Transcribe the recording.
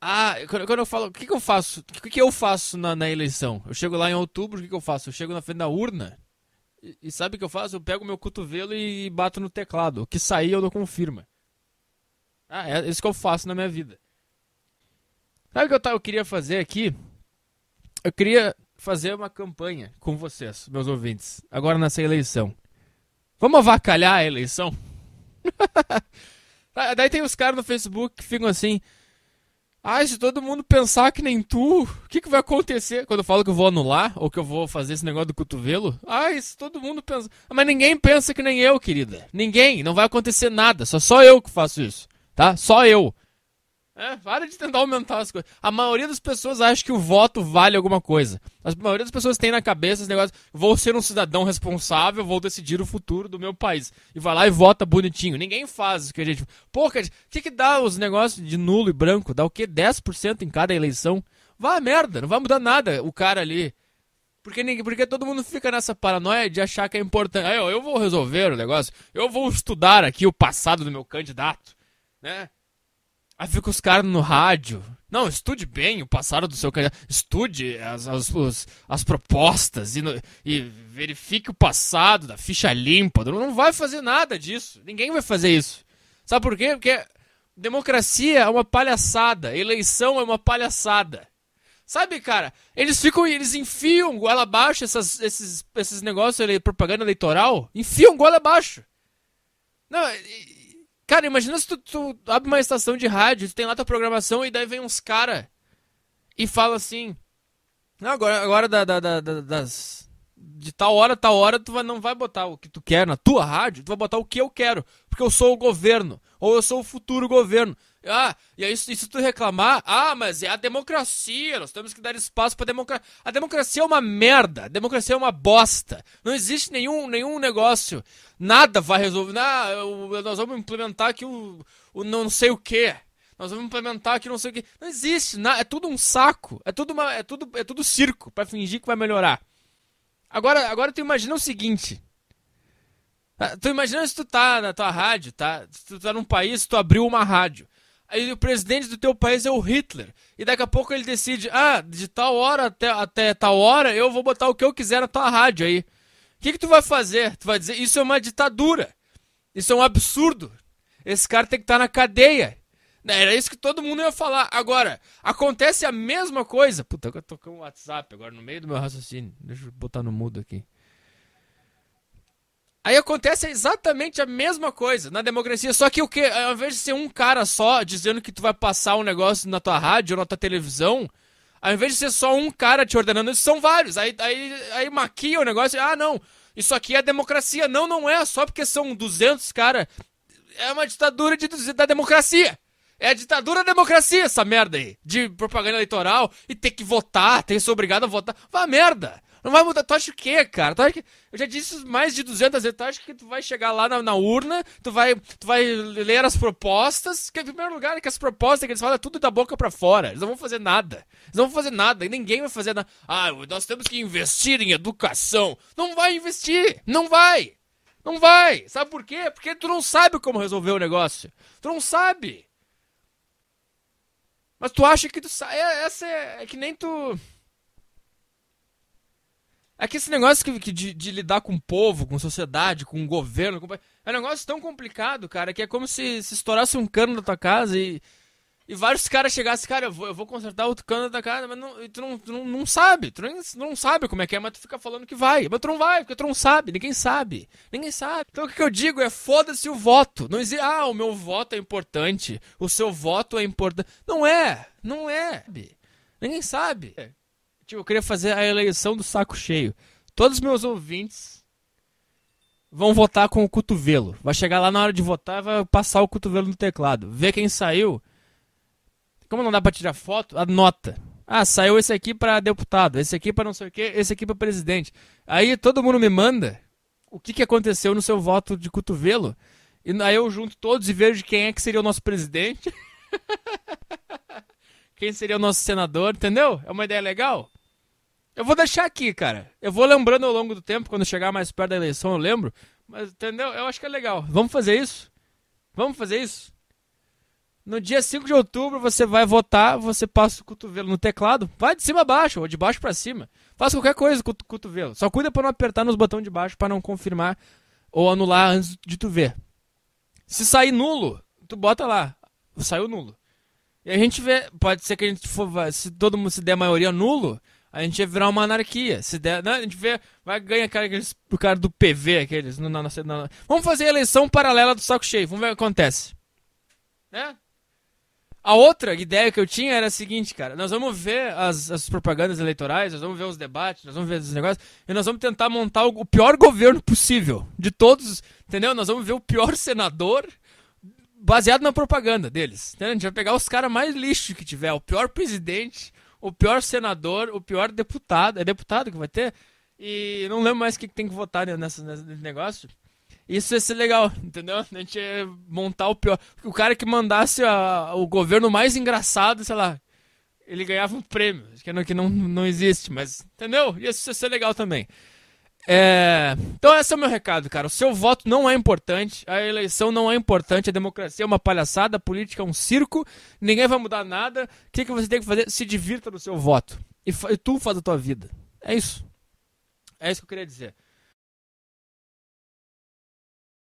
Ah, quando, quando eu falo, o que, que eu faço? O que, que eu faço na, na eleição? Eu chego lá em outubro, o que, que eu faço? Eu chego na frente da urna. E, e sabe o que eu faço? Eu pego meu cotovelo e, e bato no teclado. O que sair eu não confirma. Ah, é, é isso que eu faço na minha vida. Sabe o que eu, tá, eu queria fazer aqui? Eu queria fazer uma campanha com vocês, meus ouvintes, agora nessa eleição. Vamos avacalhar a eleição? Daí tem os caras no Facebook que ficam assim: Ai, se todo mundo pensar que nem tu, o que, que vai acontecer? Quando eu falo que eu vou anular ou que eu vou fazer esse negócio do cotovelo, ai, se todo mundo pensa. Ah, mas ninguém pensa que nem eu, querida. Ninguém, não vai acontecer nada. Só só eu que faço isso, tá? Só eu. É, para de tentar aumentar as coisas. A maioria das pessoas acha que o voto vale alguma coisa. A maioria das pessoas tem na cabeça esse negócio: vou ser um cidadão responsável, vou decidir o futuro do meu país. E vai lá e vota bonitinho. Ninguém faz o que a gente. Pô, o que, que dá os negócios de nulo e branco? Dá o quê? 10% em cada eleição? Vá merda, não vai mudar nada o cara ali. Porque, ninguém, porque todo mundo fica nessa paranoia de achar que é importante. Aí, ó, eu vou resolver o negócio, eu vou estudar aqui o passado do meu candidato, né? Aí fica os caras no rádio. Não, estude bem o passado do seu candidato. Estude as, as, as propostas e, no, e, verifique o passado da ficha limpa. Não vai fazer nada disso. Ninguém vai fazer isso. Sabe por quê? Porque democracia é uma palhaçada. Eleição é uma palhaçada. Sabe, cara? Eles ficam, eles enfiam goela abaixo essas, esses, esses negócios de propaganda eleitoral. Enfiam goela abaixo. Não, e, Cara, imagina se tu, tu, abre uma estação de rádio, tu tem lá tua programação e daí vem uns cara e fala assim. Não, agora, agora da, da, da, das, de tal hora, tal hora, tu vai, não vai botar o que tu quer na tua rádio, tu vai botar o que eu quero, porque eu sou o governo, ou eu sou o futuro governo. Ah, e aí se tu reclamar, ah, mas é a democracia, nós temos que dar espaço pra democracia. A democracia é uma merda, a democracia é uma bosta. Não existe nenhum, nenhum negócio, nada vai resolver. Ah, nós vamos implementar aqui o, o não sei o quê. Nós vamos implementar aqui não sei o quê. Não existe, é tudo um saco, é tudo, uma, é tudo, é tudo circo para fingir que vai melhorar. Agora, agora tu imagina o seguinte. Ah, tu imagina se tu tá na tua rádio, tá? Se tu tá num país, tu abriu uma rádio aí o presidente do teu país é o Hitler. E daqui a pouco ele decide, ah, de tal hora até, até tal hora eu vou botar o que eu quiser na tua rádio aí. O que, que tu vai fazer? Tu vai dizer, isso é uma ditadura. Isso é um absurdo. Esse cara tem que estar tá na cadeia. Né, era isso que todo mundo ia falar. Agora, acontece a mesma coisa. Puta, eu toquei um WhatsApp agora no meio do meu raciocínio. Deixa eu botar no mudo aqui. Aí acontece exatamente a mesma coisa na democracia, só que o que, ao invés de ser um cara só dizendo que tu vai passar um negócio na tua rádio ou na tua televisão, ao invés de ser só um cara te ordenando, são vários. Aí, aí, aí maquia o negócio, ah, não, isso aqui é democracia. Não, não é, só porque são 200 cara. É uma ditadura de, da democracia. É a ditadura da democracia essa merda aí, de propaganda eleitoral e ter que votar, ter que ser obrigado a votar. Vá merda. Não vai mudar. Tu acha o quê, cara? Tu acha que... Eu já disse mais de 200 vezes. Tu acha que tu vai chegar lá na, na urna, tu vai, tu vai ler as propostas. Que, em primeiro lugar, é que as propostas que eles falam é tudo da boca para fora. Eles não vão fazer nada. Eles não vão fazer nada. E ninguém vai fazer nada. Ah, nós temos que investir em educação. Não vai investir. Não vai. Não vai. Sabe por quê? Porque tu não sabe como resolver o negócio. Tu não sabe. Mas tu acha que tu sabe. É, essa é, é que nem tu. É que esse negócio que, que de, de, lidar com o povo, com sociedade, com o governo, com... é um negócio tão complicado, cara, que é como se, se estourasse um cano da tua casa e, e vários caras chegassem, cara, eu vou, eu vou consertar outro cano da casa, mas não, tu, não, tu não, não sabe, tu nem, não sabe como é que é, mas tu fica falando que vai. Mas tu não vai, porque tu não sabe, ninguém sabe, ninguém sabe. Então o que, eu digo é foda-se o voto. Não existe, ah, o meu voto é importante, o seu voto é importante. Não é, não é. Ninguém sabe. Tipo, eu queria fazer a eleição do saco cheio. Todos os meus ouvintes vão votar com o cotovelo. Vai chegar lá na hora de votar vai passar o cotovelo no teclado. Ver quem saiu. Como não dá pra tirar foto, anota. Ah, saiu esse aqui para deputado, esse aqui para não sei o quê, esse aqui para presidente. Aí todo mundo me manda o que, que aconteceu no seu voto de cotovelo. E aí eu junto todos e vejo quem é que seria o nosso presidente. quem seria o nosso senador, entendeu? É uma ideia legal? Eu vou deixar aqui, cara. Eu vou lembrando ao longo do tempo, quando chegar mais perto da eleição, eu lembro. Mas, entendeu? Eu acho que é legal. Vamos fazer isso? Vamos fazer isso? No dia 5 de outubro, você vai votar, você passa o cotovelo no teclado. Vai de cima a baixo, ou de baixo para cima. Faça qualquer coisa com o cotovelo. Só cuida para não apertar nos botões de baixo para não confirmar ou anular antes de tu ver. Se sair nulo, tu bota lá. Saiu nulo. E a gente vê, pode ser que a gente for, se todo mundo se der a maioria nulo, a gente ia virar uma anarquia. Se der, não, a gente vê, vai ganhar cara, aqueles, o cara do PV, aqueles. Não, não, não, Vamos fazer a eleição paralela do saco cheio, vamos ver o que acontece. Né? A outra ideia que eu tinha era a seguinte, cara: nós vamos ver as, as propagandas eleitorais, nós vamos ver os debates, nós vamos ver os negócios, e nós vamos tentar montar o, o pior governo possível de todos, entendeu? Nós vamos ver o pior senador baseado na propaganda deles. Entendeu? A gente vai pegar os caras mais lixo que tiver, o pior presidente o pior senador, o pior deputado. É deputado que vai ter? E não lembro mais o que tem que votar nessa, nesse negócio. Isso ia ser legal, entendeu? A gente ia montar o pior. O cara que mandasse a, o governo mais engraçado, sei lá, ele ganhava um prêmio, que é não, que não, não existe, mas entendeu? Isso ia ser legal também. É... Então esse é o meu recado, cara. O seu voto não é importante, a eleição não é importante, a democracia é uma palhaçada, a política é um circo, ninguém vai mudar nada. O que, que você tem que fazer? Se divirta no seu voto. E, fa... e tu faz a tua vida. É isso. É isso que eu queria dizer.